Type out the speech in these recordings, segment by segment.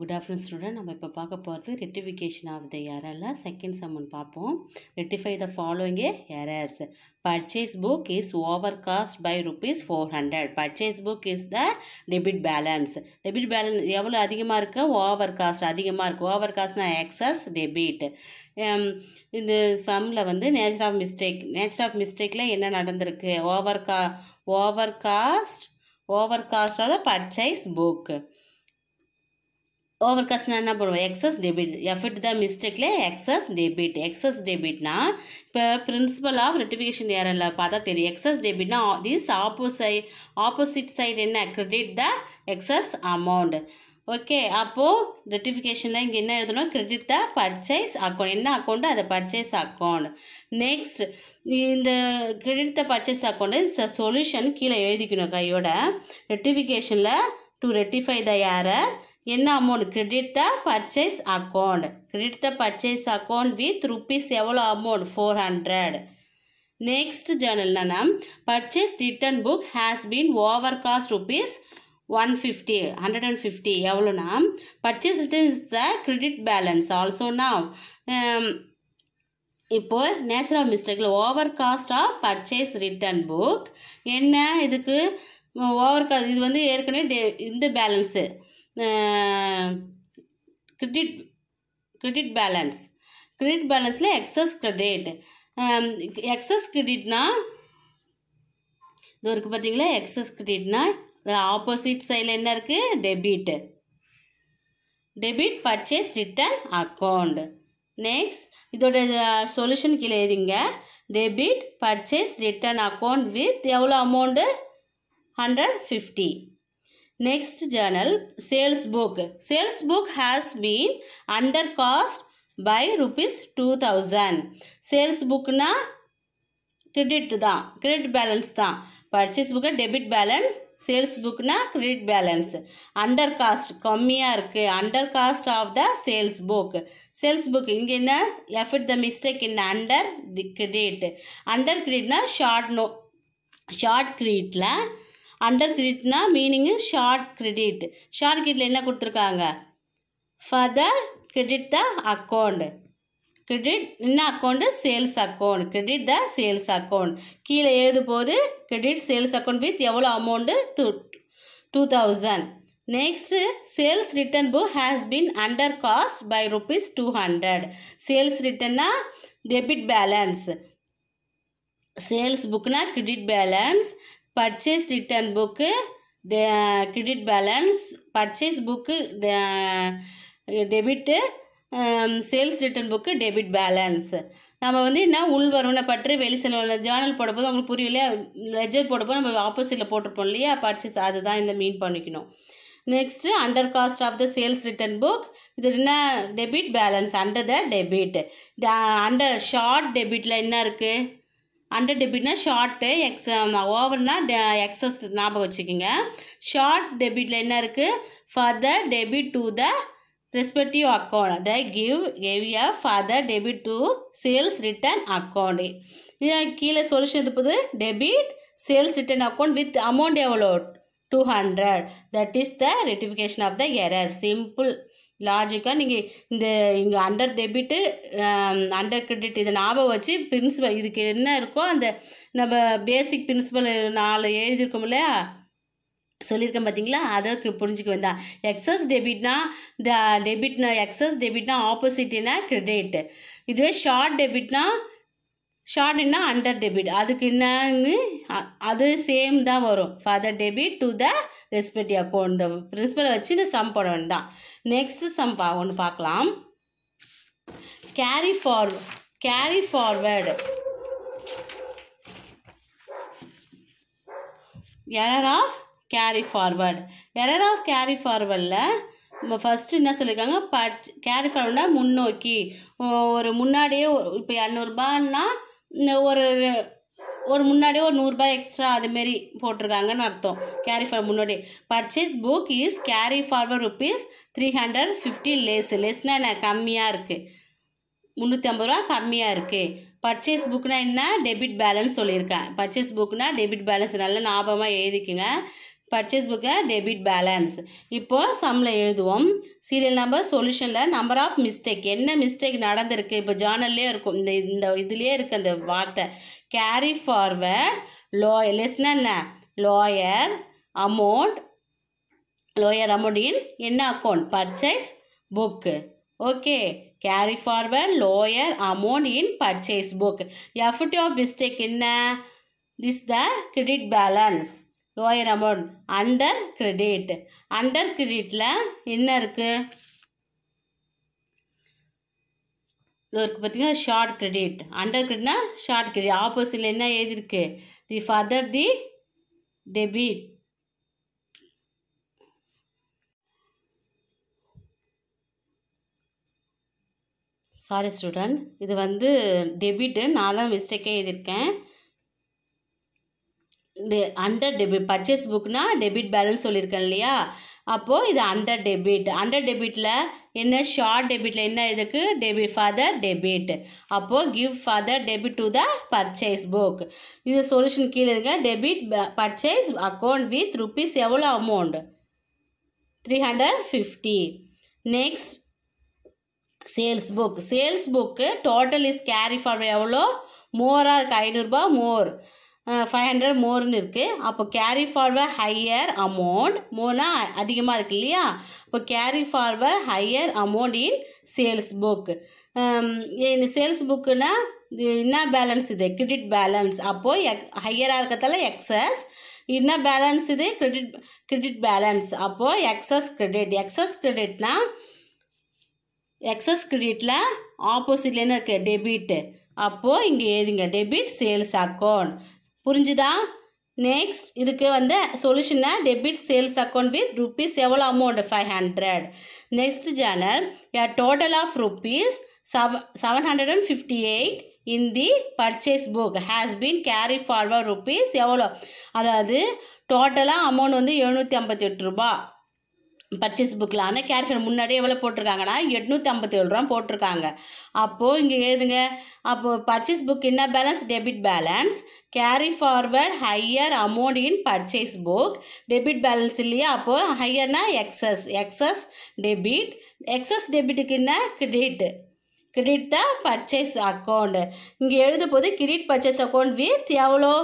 Good afternoon student நம்ம இப்போ பார்க்க போகிறது ரெட்டிஃபிகேஷன் ஆஃப் த எரரில் செகண்ட் சம்மன் பார்ப்போம் rectify the following a errors purchase book is overcast by rupees four hundred purchase book is the debit balance debit balance எவ்வளோ அதிகமாக இருக்கு ஓவர் காஸ்ட் அதிகமாக இருக்குது ஓவர் காஸ்ட்னா எக்ஸஸ் டெபிட் இந்த சம்மில் வந்து nature of mistake nature of மிஸ்டேக்கில் என்ன நடந்திருக்கு ஓவர் கா overcast overcast of the purchase book over காஸ்ட்னா என்ன பண்ணுவோம் எக்ஸஸ் டெபிட் எஃபிட் த மிஸ்டேக்ல எக்ஸஸ் டெபிட் எக்ஸஸ் டெபிட்னா இப்போ பிரின்சிபல் ஆஃப் ரெட்டிஃபிகேஷன் ஏரில் பார்த்தா தெரியும் எக்ஸஸ் டெபிட்னா திஸ் ஆப்போசை ஆப்போசிட் சைடு என்ன credit the excess amount okay அப்போது ரெட்டிஃபிகேஷனில் இங்கே என்ன எழுதணும் கிரெடிட் த பர்ச்சேஸ் அக்கௌண்ட் என்ன அக்கௌண்ட்டு அதை பர்ச்சேஸ் அக்கௌண்ட் நெக்ஸ்ட் இந்த credit the purchase account solution கீழே எழுதிக்கணும் கையோட ரெட்டிஃபிகேஷனில் டு ரெட்டிஃபை த ஏரர் என்ன amount credit the purchase account credit the purchase account with rupees எவ்வளோ அமௌண்ட் ஃபோர் ஹண்ட்ரட் நெக்ஸ்ட் ஜேர்னலில் நம் purchase return book has been overcast rupees one fifty hundred and fifty எவ்வளோனா purchase return is the credit balance ஆல்சோனா இப்போ natural of மிஸ்டேக்கில் overcast of purchase return book என்ன இதுக்கு overcast இது வந்து ஏற்கனவே இந்த balance credit credit balance credit பேலன்ஸில் எக்ஸஸ் கிரெடிட் எக்ஸஸ் கிரெடிட்னா இது இருக்குது பார்த்தீங்களா எக்ஸஸ் கிரெடிட்னா ஆப்போசிட் சைடில் என்ன இருக்குது debit debit purchase return account next இதோட சொல்யூஷன் கீழே எழுதிங்க debit purchase return account with எவ்வளோ amount hundred fifty next journal, sales book sales book has been undercast by rupees two thousand sales na credit தான் credit balance தான் purchase book debit balance sales புக்னா credit balance under cost கம்மியாக இருக்குது undercast of the sales book sales book இங்கே என்ன effect the mistake in under the credit under கிரெடிட்னா short no short கிரெடிட்டில் under கிரெடிட்னா meaning short credit short கிரெடிட்டில் என்ன கொடுத்துருக்காங்க further credit the account credit என்ன account sales account credit the sales account கீழே எழுது போது கிரெடிட் சேல்ஸ் அக்கௌண்ட் வித் எவ்வளோ amount two two thousand next sales return book has been undercast by rupees two hundred sales ரிட்டன்னா debit balance sales புக்னா credit balance purchase return book credit balance purchase book debit sales return book debit balance நம்ம வந்து என்ன உள் வருவனை பற்றி வெளி செலவு Journal போடும்போது உங்களுக்கு புரியலையா லெஜர் போடும்போது நம்ம ஆப்போசிட்டில் போட்டிருப்போம் இல்லையா பர்ச்சேஸ் அதுதான் இந்த மீன் பண்ணிக்கணும் next undercast of the sales return book இது என்ன debit balance under the debit under short டெபிட்டில் என்ன இருக்குது அண்டர் டெபிட்னா ஷார்ட்டு எக்ஸ் ஓவர்னா எக்ஸஸ் ஞாபகம் வச்சுக்கோங்க ஷார்ட் டெபிட்டில் என்ன இருக்குது further debit to the respective account the give give a further debit to sales return account இது கீழே சொல்யூஷன் இருப்பது debit sales return account with amount எவ்வளோ two hundred that is the rectification of the error simple லாஜிக்காக நீங்கள் இந்த இங்கே under debit under credit இதை ஞாபகம் வச்சு பிரின்ஸிபல் இதுக்கு என்ன இருக்கோ அந்த நம்ம பேசிக் பிரின்ஸிபல் நாலு எழுதியிருக்கோம் இல்லையா சொல்லியிருக்கேன் பார்த்தீங்களா அதற்கு புரிஞ்சுக்க வேண்டாம் எக்ஸஸ் டெபிட்னா இந்த டெபிட்னா எக்ஸஸ் டெபிட்னா ஆப்போசிட்னா கிரெடிட் இதுவே ஷார்ட் டெபிட்னா ஷார்ட்னா அண்டர் டெபிட் அதுக்கு என்னன்னு அது சேம் தான் வரும் further debit to the respective account இந்த பிரின்சிபலை வச்சு இந்த சம் போட தான் நெக்ஸ்ட் சம் பா ஒன்று பார்க்கலாம் carry for carry forward error of carry forward error of carry ஃபார்வேர்டில் நம்ம ஃபஸ்ட்டு என்ன சொல்லியிருக்காங்க பட் கேரி ஃபார்வர்ட்னா முன்னோக்கி ஒரு முன்னாடியே இப்போ இரநூறுபான்னா இந்த ஒரு ஒரு முன்னாடியே ஒரு நூறுரூபா எக்ஸ்ட்ரா அதுமாரி போட்டிருக்காங்கன்னு அர்த்தம் கேரி ஃபார் முன்னாடி purchase book is carry forward rupees three hundred fifty less லெஸ்னால் என்ன கம்மியாக இருக்குது முந்நூற்றி ஐம்பது ரூபா கம்மியாக இருக்குது பர்ச்சேஸ் புக்னால் என்ன டெபிட் பேலன்ஸ் சொல்லியிருக்கேன் பர்ச்சேஸ் புக்னால் டெபிட் பேலன்ஸ் நல்ல ஞாபகமாக எழுதிக்குங்க பர்ச்சேஸ் புக்கை டெபிட் பேலன்ஸ் இப்போது சம்மில் எழுதுவோம் சீரியல் நம்பர் சொல்யூஷனில் நம்பர் ஆஃப் மிஸ்டேக் என்ன மிஸ்டேக் நடந்திருக்கு இப்போ ஜேர்னல்லே இருக்கும் இந்த இந்த இதுலேயே இருக்குது அந்த வார்த்தை கேரி ஃபார்வர்ட் லோயர் லெஸ்னா என்ன lower amount lower amount in என்ன account purchase book okay carry forward lower amount in purchase book effect of mistake என்ன this the credit balance lower amount under credit under கிரெடிட்டில் என்ன இருக்குது இருக்குது பார்த்தீங்கன்னா short credit under கிரெடிட்னா short credit ஆப்போசிட்டில் என்ன எழுதிருக்கு the further the debit sorry student இது வந்து டெபிட்டு நான் தான் மிஸ்டேக்கே எழுதியிருக்கேன் அண்டர் டெபிட் பர்ச்சேஸ் புக்னால் டெபிட் பேலன்ஸ் சொல்லியிருக்கேன் இல்லையா அப்போது இது அண்டர் டெபிட் அண்டர் டெபிட்டில் என்ன ஷார்ட் டெபிட்டில் என்ன இதுக்கு டெபிட் ஃபாதர் டெபிட் அப்போது give further debit to the purchase book இது சொல்யூஷன் கீழே இருக்க debit purchase account with rupees எவ்வளோ amount three hundred fifty next sales book sales book total is carry for எவ்வளோ மோராக இருக்குது ஐநூறுரூபா மோர் ஃபைவ் ஹண்ட்ரட் மோர்னு இருக்குது அப்போ கேரி ஃபார்வர்ட் ஹையர் அமௌண்ட் மோர்னா அதிகமாக இருக்குது இல்லையா இப்போ carry forward higher amount in sales book இந்த சேல்ஸ் புக்குன்னா என்ன பேலன்ஸ் இது கிரெடிட் பேலன்ஸ் அப்போது எக் ஹையராக இருக்கிறதால எக்ஸஸ் என்ன பேலன்ஸ் இது கிரெடிட் கிரெடிட் பேலன்ஸ் அப்போது எக்ஸஸ் கிரெடிட் எக்ஸஸ் கிரெடிட்னா எக்ஸஸ் கிரெடிட்டில் ஆப்போசிட்லேன்னு இருக்குது டெபிட் அப்போது இங்கே எழுதிங்க டெபிட் சேல்ஸ் அக்கௌண்ட் புரிஞ்சுதா நெக்ஸ்ட் இதுக்கு வந்து சொல்யூஷனை debit sales account with rupees எவ்வளோ amount five hundred next ஜேனல் a total of rupees seven seven hundred and fifty eight in the purchase book has been carry forward rupees எவ்வளோ அதாவது டோட்டலாக amount வந்து எழுநூற்றி ஐம்பத்தி எட்டு ரூபா பர்ச்சேஸ் புக்கில் ஆனால் கேர் முன்னாடியே எவ்வளோ போட்டிருக்காங்கன்னா எட்நூற்றி ஐம்பத்தி ஏழு ரூபா போட்டிருக்காங்க அப்போது இங்கே எழுதுங்க அப்போது பர்ச்சேஸ் புக் என்ன balance debit balance carry forward higher amount in purchase book debit balance இல்லையா அப்போது ஹையர்னா எக்ஸஸ் எக்ஸஸ் டெபிட் எக்ஸஸ் டெபிட்டுக்கு என்ன கிரெடிட் கிரெடிட் தான் பர்ச்சேஸ் அக்கௌண்ட் இங்கே எழுத போது கிரெடிட் பர்ச்சேஸ் அக்கௌண்ட் வித் எவ்வளோ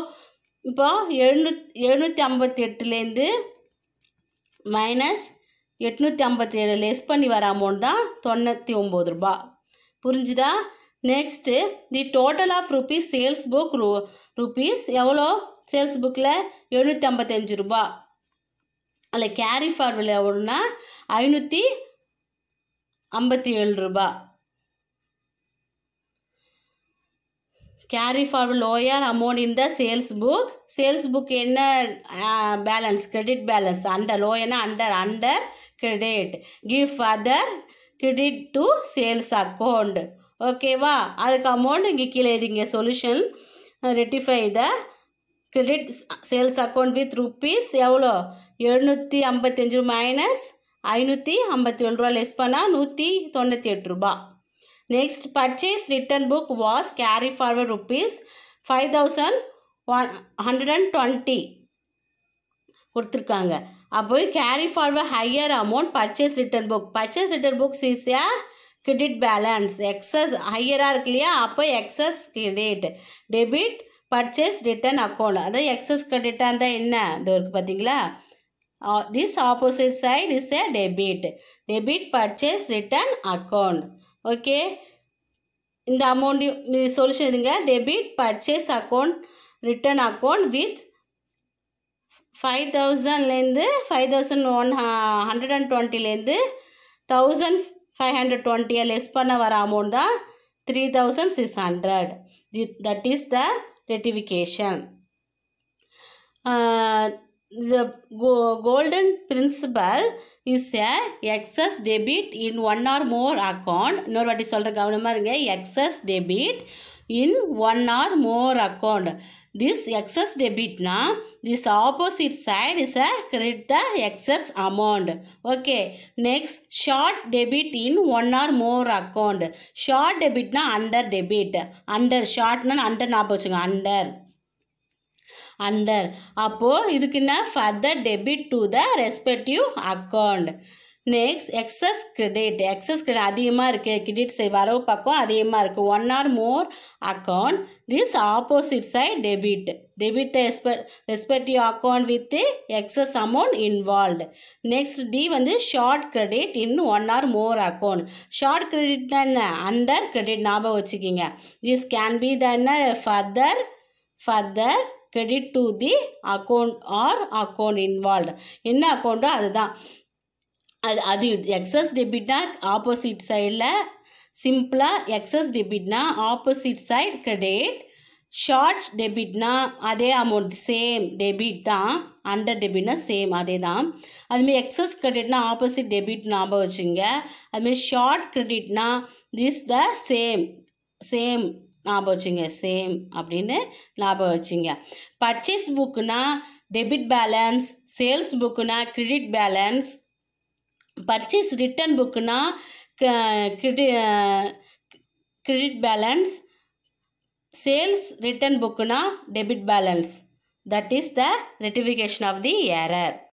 இப்போது எழுநூத் எழுநூற்றி ஐம்பத்தி எட்டுலேருந்து மைனஸ் எட்நூற்றி ஐம்பத்தி ஏழு லெஸ் பண்ணி வர அமௌண்ட் தான் தொண்ணூற்றி ஒம்பது ரூபா புரிஞ்சுதா next the total of rupees sales book ரூ ருபீஸ் எவ்வளோ சேல்ஸ் புக்கில் எழுநூற்றி ஐம்பத்தஞ்சு ரூபா அதில் கேரி ஃபார்வர்டில் எவ்வளோன்னா ஐநூற்றி ஐம்பத்தி ஏழு ரூபா carry forward lower amount in the sales book sales book என்ன பேலன்ஸ் கிரெடிட் பேலன்ஸ் அண்டர் லோயர்னா under under credit give further credit to sales account ஓகேவா அதுக்கு அமௌண்ட் இங்கே கீழே எழுதிங்க solution rectify the credit sales account with rupees எவ்வளோ எழுநூற்றி ஐம்பத்தஞ்சு மைனஸ் ஐநூற்றி ஐம்பத்தி ஏழு ரூபா லெஸ் பண்ணால் நூற்றி தொண்ணூற்றி எட்டு ரூபா next purchase return book was carry forward rupees five thousand one hundred and twenty கொடுத்துருக்காங்க அப்போ carry forward higher amount purchase return book purchase return books ஈஸியாக கிரெடிட் பேலன்ஸ் எக்ஸஸ் ஹையராக இருக்கு இல்லையா அப்போ excess credit debit purchase return account அதாவது excess கிரெடிட்டாக இருந்தால் என்ன இது இருக்குது பார்த்தீங்களா this opposite side is a debit debit purchase return account okay இந்த அமௌண்ட்டையும் சொல்யூஷன் இதுங்க debit purchase account return account with five தௌசண்ட்லேருந்து five thousand one hundred and டுவெண்ட்டிலேருந்து தௌசண்ட் ஃபைவ் ஹண்ட்ரட் டுவெண்ட்டியை லெஸ் பண்ண வர அமௌண்ட் தான் three thousand six hundred that is the rectification the golden principle is a excess debit in one or more account இன்னொரு வாட்டி சொல்கிற கவனமாக இருங்க எக்ஸஸ் டெபிட் in one or more account. This excess debitனா, this opposite side is a credit the excess amount. Okay. Next, short debit in one or more account. Short debitனா under debit. Under shortனா under நாப் போச்சுங்க under. அண்டர் அப்போது இதுக்கு என்ன further debit to the respective account next excess credit excess credit அதிகமாக இருக்குது credit வரவு பக்கம் அதிகமாக இருக்குது one or more account this opposite side debit debit respective account with excess amount involved next D வந்து short credit in one or more account short கிரெடிட்னா என்ன under credit ஞாபகம் வச்சுக்கிங்க திஸ் கேன் பி த என்ன further further credit to the account or account involved என்ன அக்கௌண்ட்டோ அதுதான் அது அது எக்ஸஸ் டெபிட்னா ஆப்போசிட் சைடில் சிம்பிளாக எக்ஸஸ் டெபிட்னா ஆப்போசிட் சைட் கிரெடிட் ஷார்ட் டெபிட்னா அதே அமௌண்ட் சேம் டெபிட் தான் அண்டர் டெபிட்னா சேம் அதே தான் அதுமாரி எக்ஸஸ் கிரெடிட்னா ஆப்போசிட் டெபிட் ஞாபகம் வச்சுங்க அதுமாரி ஷார்ட் கிரெடிட்னா திஸ் த சேம் சேம் ஞாபகம் வச்சுங்க சேம் அப்படின்னு ஞாபகம் வச்சுங்க பர்ச்சேஸ் புக்குனா டெபிட் பேலன்ஸ் சேல்ஸ் புக்குனா கிரெடிட் பேலன்ஸ் பர்ச்சேஸ் ரிட்டன் புக்குனா கிரெடிட் பேலன்ஸ் சேல்ஸ் ரிட்டன் புக்குனா debit balance that is the rectification of the error